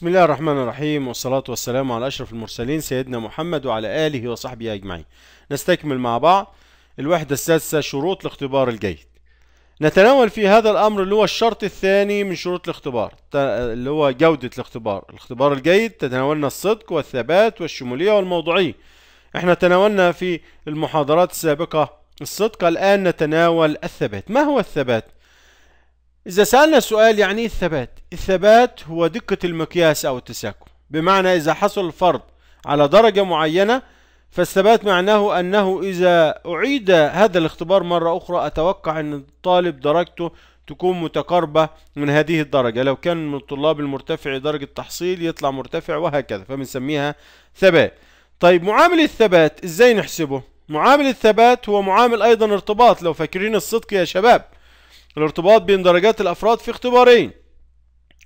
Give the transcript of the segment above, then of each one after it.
بسم الله الرحمن الرحيم والصلاة والسلام على أشرف المرسلين سيدنا محمد وعلى آله وصحبه أجمعين نستكمل مع بعض الوحدة السادسة شروط الاختبار الجيد نتناول في هذا الأمر اللي هو الشرط الثاني من شروط الاختبار اللي هو جودة الاختبار الاختبار الجيد تناولنا الصدق والثبات والشمولية والموضوعية احنا تناولنا في المحاضرات السابقة الصدق الآن نتناول الثبات ما هو الثبات؟ إذا سألنا سؤال يعني إيه الثبات؟ الثبات هو دقة المقياس أو التساكم، بمعنى إذا حصل الفرض على درجة معينة فالثبات معناه أنه إذا أعيد هذا الاختبار مرة أخرى أتوقع أن الطالب درجته تكون متقاربة من هذه الدرجة، لو كان من الطلاب المرتفع درجة تحصيل يطلع مرتفع وهكذا فبنسميها ثبات. طيب معامل الثبات إزاي نحسبه؟ معامل الثبات هو معامل أيضا ارتباط لو فاكرين الصدق يا شباب. الارتباط بين درجات الافراد في اختبارين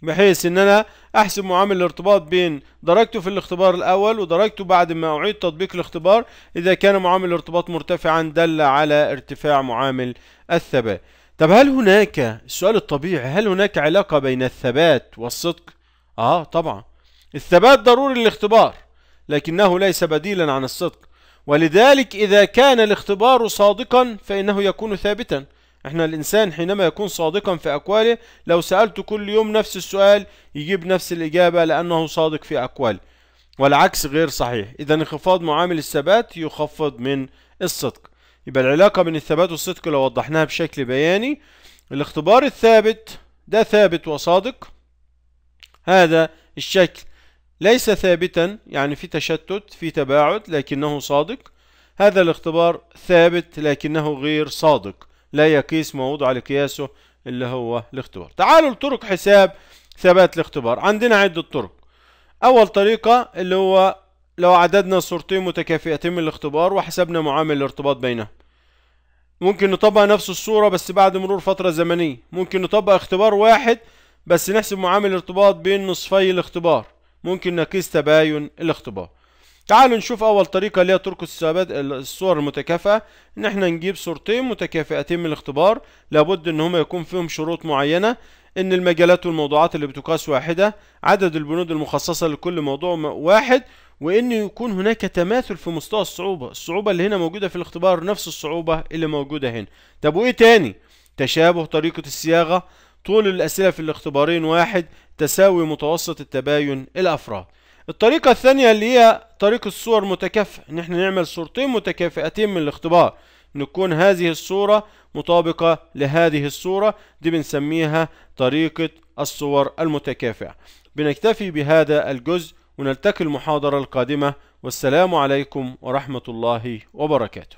بحيث ان انا احسب معامل الارتباط بين درجته في الاختبار الاول ودرجته بعد ما اعيد تطبيق الاختبار اذا كان معامل الارتباط مرتفعا دل على ارتفاع معامل الثبات طب هل هناك السؤال الطبيعي هل هناك علاقة بين الثبات والصدق اه طبعا الثبات ضروري للاختبار لكنه ليس بديلا عن الصدق ولذلك إذا كان الاختبار صادقا فإنه يكون ثابتا احنا الانسان حينما يكون صادقا في اقواله لو سالته كل يوم نفس السؤال يجيب نفس الاجابه لانه صادق في اقواله والعكس غير صحيح اذا انخفاض معامل الثبات يخفض من الصدق يبقى العلاقه بين الثبات والصدق لو وضحناها بشكل بياني الاختبار الثابت ده ثابت وصادق هذا الشكل ليس ثابتا يعني في تشتت في تباعد لكنه صادق هذا الاختبار ثابت لكنه غير صادق لا يقيس ما وضع لقياسه اللي هو الاختبار تعالوا لطرق حساب ثبات الاختبار عندنا عدة طرق أول طريقة اللي هو لو عددنا صورتين متكافئتين من الاختبار وحسبنا معامل الارتباط بينهم ممكن نطبق نفس الصورة بس بعد مرور فترة زمنية ممكن نطبق اختبار واحد بس نحسب معامل الارتباط بين نصفي الاختبار ممكن نقيس تباين الاختبار تعالوا نشوف اول طريقه اللي هي طرق الصور المتكافئه ان احنا نجيب صورتين متكافئتين من الاختبار لابد ان هما يكون فيهم شروط معينه ان المجالات والموضوعات اللي بتقاس واحده عدد البنود المخصصه لكل موضوع واحد وان يكون هناك تماثل في مستوى الصعوبه الصعوبه اللي هنا موجوده في الاختبار نفس الصعوبه اللي موجوده هنا طب وايه تاني تشابه طريقه الصياغه طول الاسئله في الاختبارين واحد تساوي متوسط التباين الافراد الطريقة الثانية اللي هي طريق الصور متكافئة ان احنا نعمل صورتين متكافئتين من الاختبار نكون هذه الصورة مطابقة لهذه الصورة دي بنسميها طريقة الصور المتكافئة بنكتفي بهذا الجزء ونلتقي المحاضرة القادمة والسلام عليكم ورحمة الله وبركاته